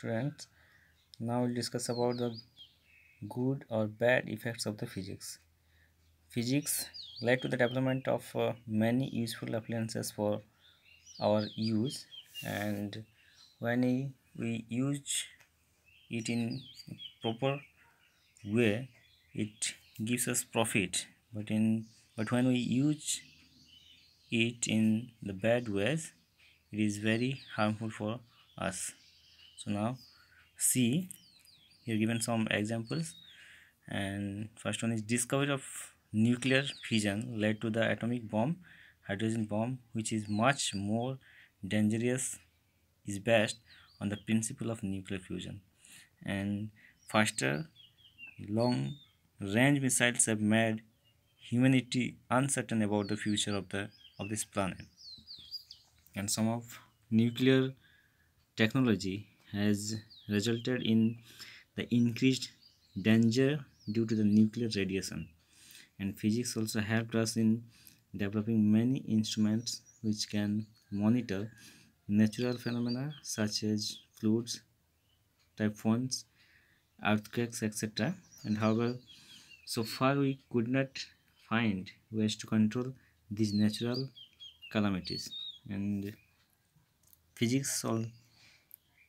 students now we'll discuss about the good or bad effects of the physics physics led to the development of uh, many useful appliances for our use and when we use it in proper way it gives us profit but in but when we use it in the bad ways it is very harmful for us so now see are given some examples and first one is discovery of nuclear fission led to the atomic bomb hydrogen bomb which is much more dangerous is based on the principle of nuclear fusion and faster long range missiles have made humanity uncertain about the future of the of this planet and some of nuclear technology has resulted in the increased danger due to the nuclear radiation and physics also helped us in developing many instruments which can monitor natural phenomena such as floods typhoons earthquakes etc and however so far we could not find ways to control these natural calamities and physics all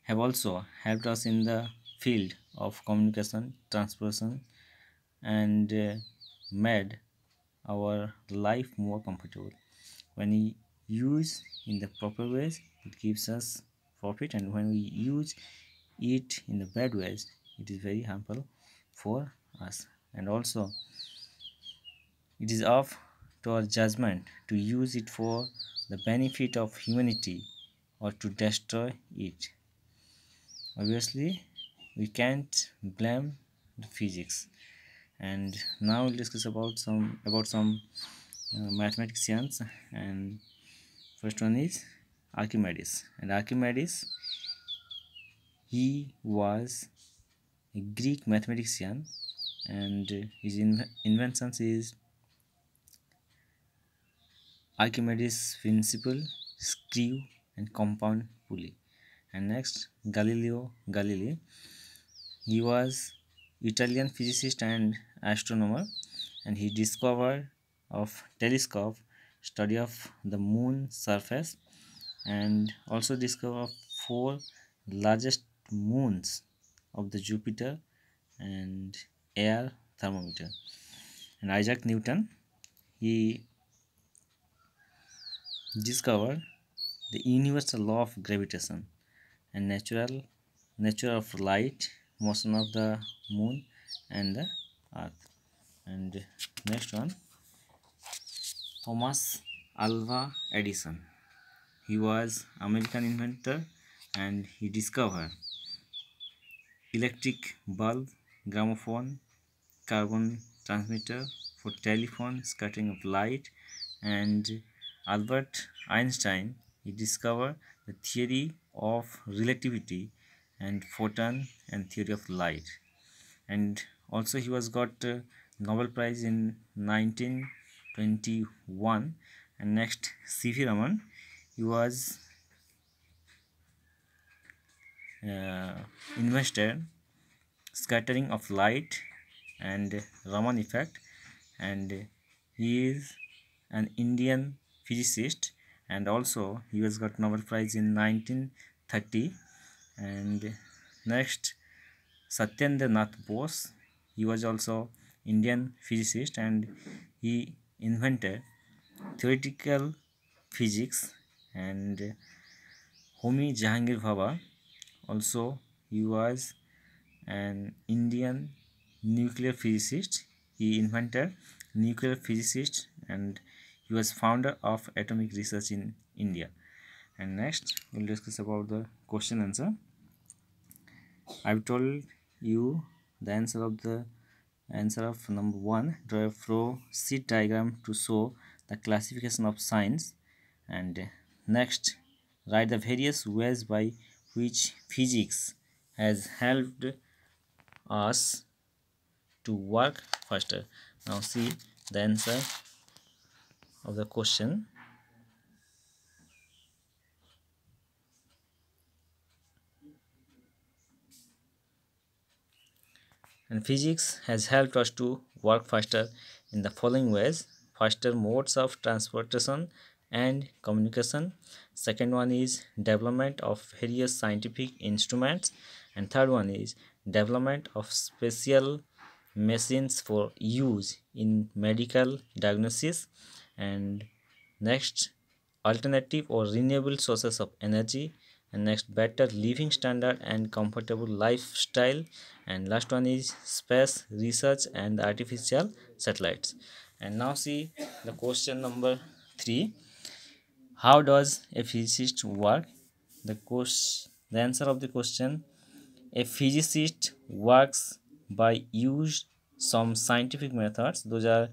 have also helped us in the field of communication, transportation and uh, made our life more comfortable. When we use in the proper ways, it gives us profit and when we use it in the bad ways, it is very harmful for us. And also, it is up to our judgment to use it for the benefit of humanity or to destroy it obviously we can't blame the physics and now we'll discuss about some about some uh, mathematicians and first one is archimedes and archimedes he was a greek mathematician and his in inventions is archimedes principle screw and compound pulley and next Galileo Galilei he was Italian physicist and astronomer and he discovered of telescope study of the moon surface and also discover four largest moons of the Jupiter and air thermometer and Isaac Newton he discovered the universal law of gravitation and natural nature of light motion of the moon and the earth and next one thomas alva edison he was american inventor and he discovered electric bulb gramophone carbon transmitter for telephone scattering of light and albert einstein he discovered the theory of relativity and photon and theory of light and also he was got uh, Nobel Prize in 1921 and next C.V. Raman he was uh, invested scattering of light and Raman effect and he is an Indian physicist and also he has got Nobel Prize in 1930 and next Satyendra Nath Bose he was also Indian physicist and he invented theoretical physics and Homi Jahangir Bhabha also he was an Indian nuclear physicist he invented nuclear physicist and he was founder of Atomic Research in India. And next, we'll discuss about the question answer. I've told you the answer of the answer of number one. Draw a flow sheet diagram to show the classification of signs. And next, write the various ways by which physics has helped us to work faster. Now see the answer of the question and physics has helped us to work faster in the following ways faster modes of transportation and communication second one is development of various scientific instruments and third one is development of special machines for use in medical diagnosis and next alternative or renewable sources of energy and next better living standard and comfortable lifestyle and last one is space research and artificial satellites and now see the question number three how does a physicist work the course the answer of the question a physicist works by use some scientific methods those are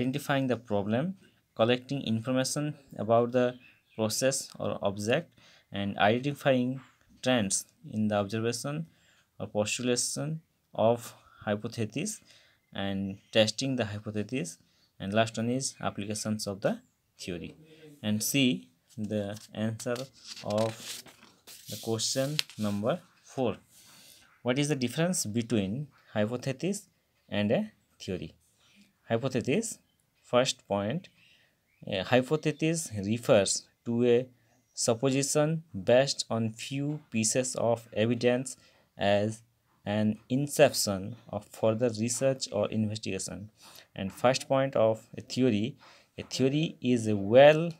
identifying the problem collecting information about the process or object and identifying trends in the observation or postulation of hypothesis, and testing the hypothesis, and last one is applications of the theory and see the answer of the question number 4 what is the difference between hypothesis and a theory hypothesis first point a hypothesis refers to a supposition based on few pieces of evidence as an inception of further research or investigation. And first point of a theory, a theory is a well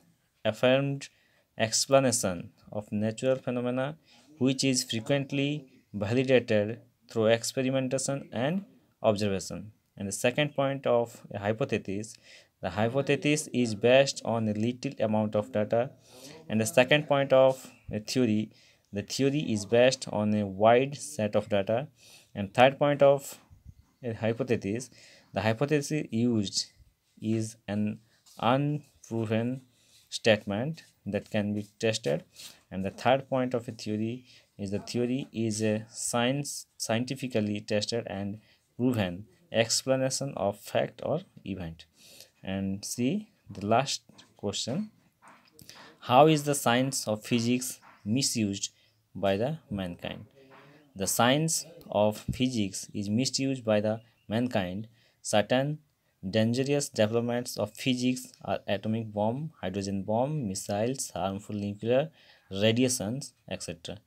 affirmed explanation of natural phenomena which is frequently validated through experimentation and observation. And the second point of a hypothesis, the hypothesis is based on a little amount of data. And the second point of the theory, the theory is based on a wide set of data. And third point of a hypothesis, the hypothesis used is an unproven statement that can be tested. And the third point of a theory is the theory is a science scientifically tested and proven explanation of fact or event and see the last question how is the science of physics misused by the mankind the science of physics is misused by the mankind certain dangerous developments of physics are atomic bomb hydrogen bomb missiles harmful nuclear radiations etc